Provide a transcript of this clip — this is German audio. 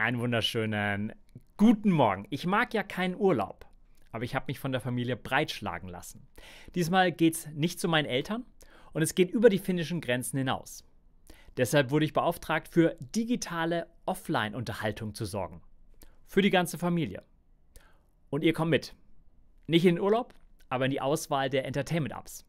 Einen wunderschönen guten Morgen. Ich mag ja keinen Urlaub, aber ich habe mich von der Familie breitschlagen lassen. Diesmal geht es nicht zu meinen Eltern und es geht über die finnischen Grenzen hinaus. Deshalb wurde ich beauftragt, für digitale Offline-Unterhaltung zu sorgen. Für die ganze Familie. Und ihr kommt mit. Nicht in den Urlaub, aber in die Auswahl der Entertainment-Apps.